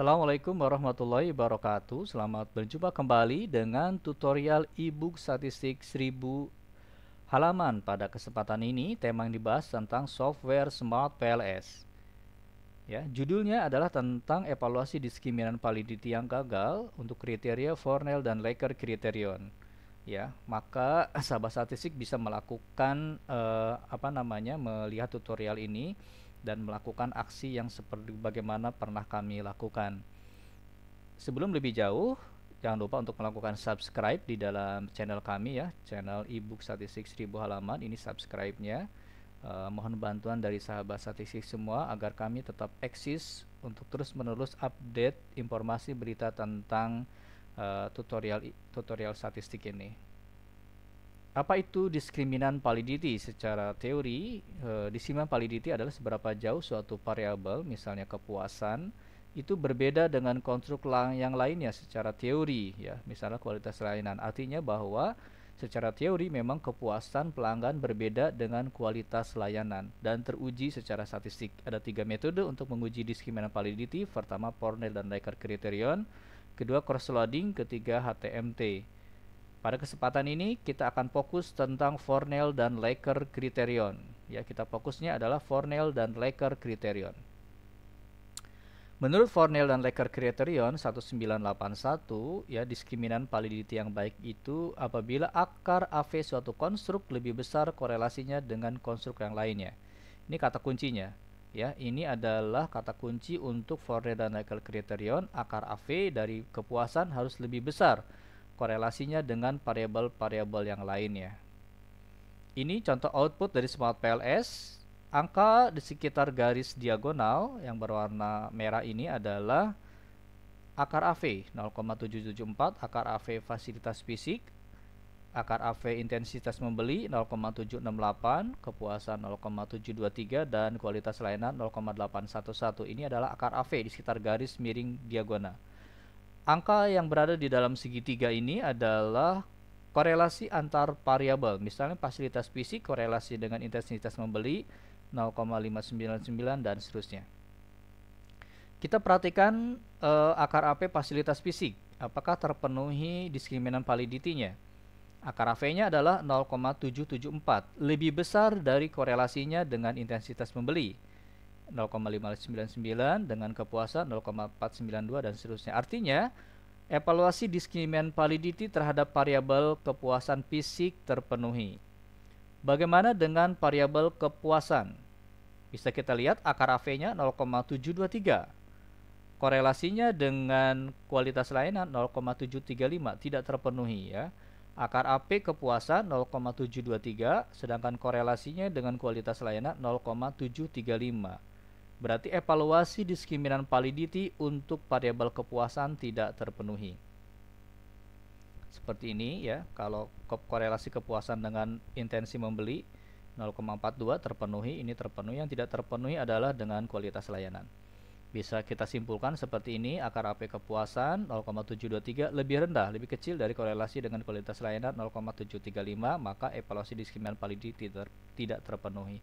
Assalamualaikum warahmatullahi wabarakatuh Selamat berjumpa kembali dengan tutorial ebook statistik 1000 halaman Pada kesempatan ini tema yang dibahas tentang software Smart PLS ya, Judulnya adalah tentang evaluasi diskriminan validity yang gagal Untuk kriteria Fornell dan Laker Criterion ya maka sahabat statistik bisa melakukan eh, apa namanya melihat tutorial ini dan melakukan aksi yang seperti bagaimana pernah kami lakukan. Sebelum lebih jauh, jangan lupa untuk melakukan subscribe di dalam channel kami ya, channel ebook statistik 1000 halaman, ini subscribe-nya. Uh, mohon bantuan dari sahabat statistik semua agar kami tetap eksis untuk terus-menerus update informasi berita tentang uh, tutorial tutorial statistik ini. Apa itu diskriminan validity? Secara teori, e, eh, diskriminan validity adalah seberapa jauh suatu variabel, misalnya kepuasan, itu berbeda dengan konstruk yang lainnya secara teori, ya, misalnya kualitas layanan. Artinya bahwa secara teori memang kepuasan pelanggan berbeda dengan kualitas layanan dan teruji secara statistik. Ada tiga metode untuk menguji diskriminan validity, pertama Pornell dan Likert criterion, kedua cross-loading, ketiga HTMT. Pada kesempatan ini kita akan fokus tentang Fornell dan Laker Criterion. Ya, kita fokusnya adalah Fornell dan Laker Criterion. Menurut Fornell dan Laker kriterion 1981, ya diskriminan validity yang baik itu apabila akar AV suatu konstruk lebih besar korelasinya dengan konstruk yang lainnya. Ini kata kuncinya. Ya, ini adalah kata kunci untuk Fornell dan Laker Criterion. akar AV dari kepuasan harus lebih besar korelasinya dengan variabel-variabel yang lainnya. Ini contoh output dari Smart PLS. Angka di sekitar garis diagonal yang berwarna merah ini adalah akar AV 0,774, akar AV fasilitas fisik, akar AV intensitas membeli 0,768, kepuasan 0,723 dan kualitas layanan 0,811. Ini adalah akar AV di sekitar garis miring diagonal. Angka yang berada di dalam segitiga ini adalah korelasi antar variabel. Misalnya fasilitas fisik korelasi dengan intensitas membeli 0,599 dan seterusnya. Kita perhatikan eh, akar AP fasilitas fisik, apakah terpenuhi diskriminan validitinya? Akar av nya adalah 0,774, lebih besar dari korelasinya dengan intensitas membeli. 0,599 dengan kepuasan 0,492 dan seterusnya. Artinya, evaluasi discriminant validity terhadap variabel kepuasan fisik terpenuhi. Bagaimana dengan variabel kepuasan? Bisa kita lihat akar AV-nya 0,723 korelasinya dengan kualitas layanan 0,735 tidak terpenuhi ya. Akar AP kepuasan 0,723 sedangkan korelasinya dengan kualitas layanan 0,735. Berarti evaluasi diskriminan validity untuk variabel kepuasan tidak terpenuhi. Seperti ini ya, kalau korelasi kepuasan dengan intensi membeli 0,42 terpenuhi, ini terpenuhi. Yang tidak terpenuhi adalah dengan kualitas layanan. Bisa kita simpulkan seperti ini, akar AP kepuasan 0,723 lebih rendah, lebih kecil dari korelasi dengan kualitas layanan 0,735, maka evaluasi diskriminan validity tidak terpenuhi.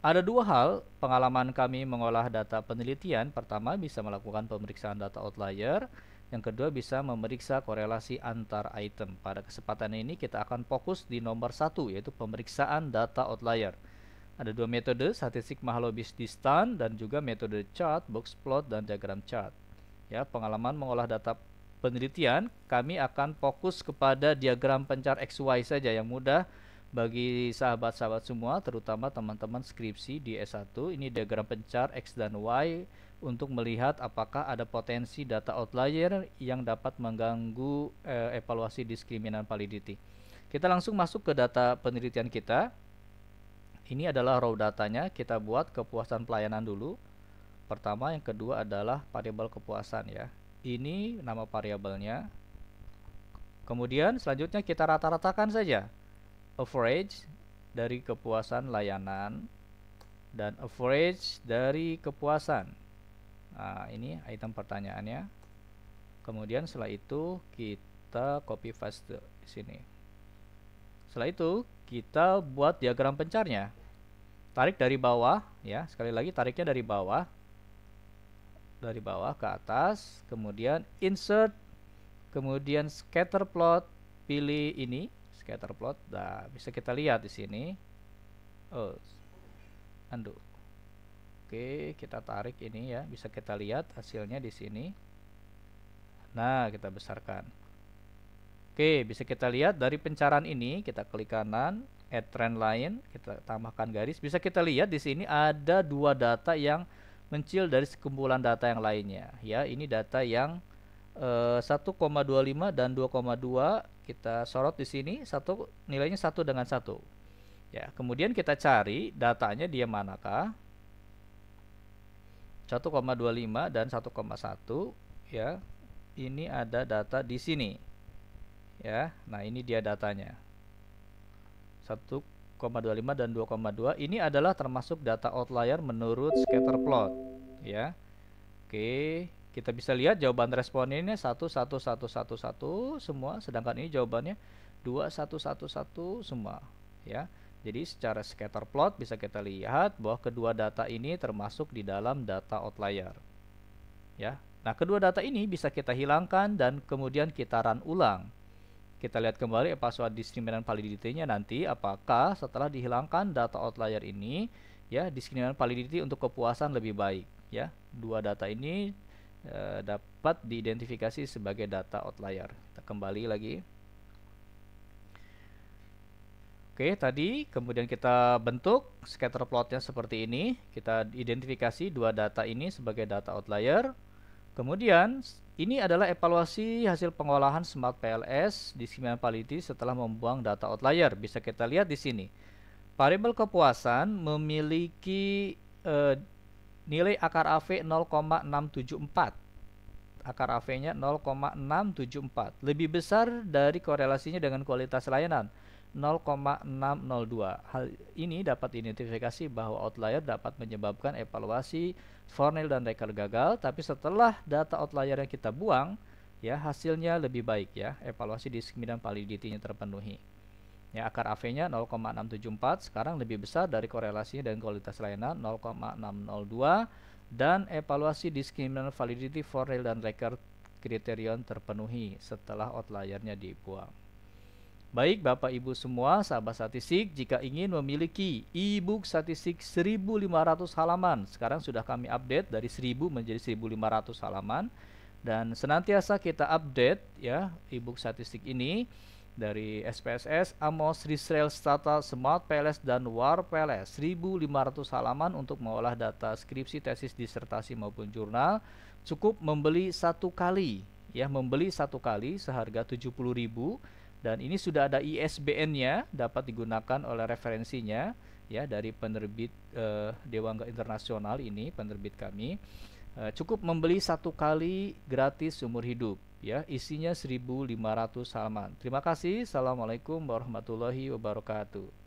Ada dua hal pengalaman kami mengolah data penelitian. Pertama, bisa melakukan pemeriksaan data outlier. Yang kedua, bisa memeriksa korelasi antar item. Pada kesempatan ini kita akan fokus di nomor satu, yaitu pemeriksaan data outlier. Ada dua metode, statistik mahalobis distant dan juga metode chart, box plot, dan diagram chart. Ya, pengalaman mengolah data penelitian, kami akan fokus kepada diagram pencar XY saja yang mudah bagi sahabat-sahabat semua, terutama teman-teman skripsi di S1, ini diagram pencar X dan Y untuk melihat apakah ada potensi data outlier yang dapat mengganggu eh, evaluasi diskriminan validity. Kita langsung masuk ke data penelitian kita. Ini adalah raw datanya, kita buat kepuasan pelayanan dulu. Pertama, yang kedua adalah variabel kepuasan ya. Ini nama variabelnya. Kemudian selanjutnya kita rata-ratakan saja average dari kepuasan layanan dan average dari kepuasan. Nah, ini item pertanyaannya. Kemudian setelah itu kita copy paste di sini. Setelah itu kita buat diagram pencarnya. Tarik dari bawah ya, sekali lagi tariknya dari bawah. Dari bawah ke atas, kemudian insert, kemudian scatter plot, pilih ini scatter plot. Nah, bisa kita lihat di sini. Oh, undo. Oke, kita tarik ini ya. Bisa kita lihat hasilnya di sini. Nah, kita besarkan. Oke, bisa kita lihat dari pencaran ini kita klik kanan, add trend line, kita tambahkan garis. Bisa kita lihat di sini ada dua data yang mencil dari sekumpulan data yang lainnya. Ya, ini data yang 1,25 eh, dan 2,2 kita sorot di sini satu nilainya satu dengan satu ya kemudian kita cari datanya dia manakah 1,25 dan 1,1 ya ini ada data di sini ya nah ini dia datanya 1,25 dan 2,2 ini adalah termasuk data outlier menurut scatter plot ya oke kita bisa lihat jawaban responnya ini satu satu satu satu satu semua sedangkan ini jawabannya dua satu satu satu semua ya. Jadi secara scatter plot bisa kita lihat bahwa kedua data ini termasuk di dalam data outlier. Ya. Nah, kedua data ini bisa kita hilangkan dan kemudian kita run ulang. Kita lihat kembali password soal validity-nya nanti apakah setelah dihilangkan data outlier ini ya diskriminan validity untuk kepuasan lebih baik ya. Dua data ini Eh, dapat diidentifikasi sebagai data outlier. Kita kembali lagi. Oke, tadi kemudian kita bentuk scatter plotnya seperti ini. Kita identifikasi dua data ini sebagai data outlier. Kemudian ini adalah evaluasi hasil pengolahan Smart PLS di Simian Paliti setelah membuang data outlier. Bisa kita lihat di sini. variable kepuasan memiliki eh, Nilai akar AV 0,674. Akar AV-nya 0,674. Lebih besar dari korelasinya dengan kualitas layanan 0,602. Hal ini dapat identifikasi bahwa outlier dapat menyebabkan evaluasi fornil dan Dekker gagal, tapi setelah data outlier yang kita buang, ya hasilnya lebih baik ya. Evaluasi diskriminan dan validity-nya terpenuhi. Ya, akar AV-nya 0,674 sekarang lebih besar dari korelasinya dan kualitas layanan 0,602 dan evaluasi discriminant validity for rail dan record kriterion terpenuhi setelah outliernya dibuang. Baik Bapak Ibu semua, sahabat statistik, jika ingin memiliki e-book statistik 1500 halaman, sekarang sudah kami update dari 1000 menjadi 1500 halaman dan senantiasa kita update ya e-book statistik ini dari SPSS Amos Risrael Stata Smart PLS dan War PLS 1500 halaman untuk mengolah data skripsi tesis disertasi maupun jurnal cukup membeli satu kali ya membeli satu kali seharga 70.000 dan ini sudah ada ISBN-nya dapat digunakan oleh referensinya ya dari penerbit eh, Dewangga Internasional ini penerbit kami eh, cukup membeli satu kali gratis seumur hidup ya isinya 1500 halaman. Terima kasih. Assalamualaikum warahmatullahi wabarakatuh.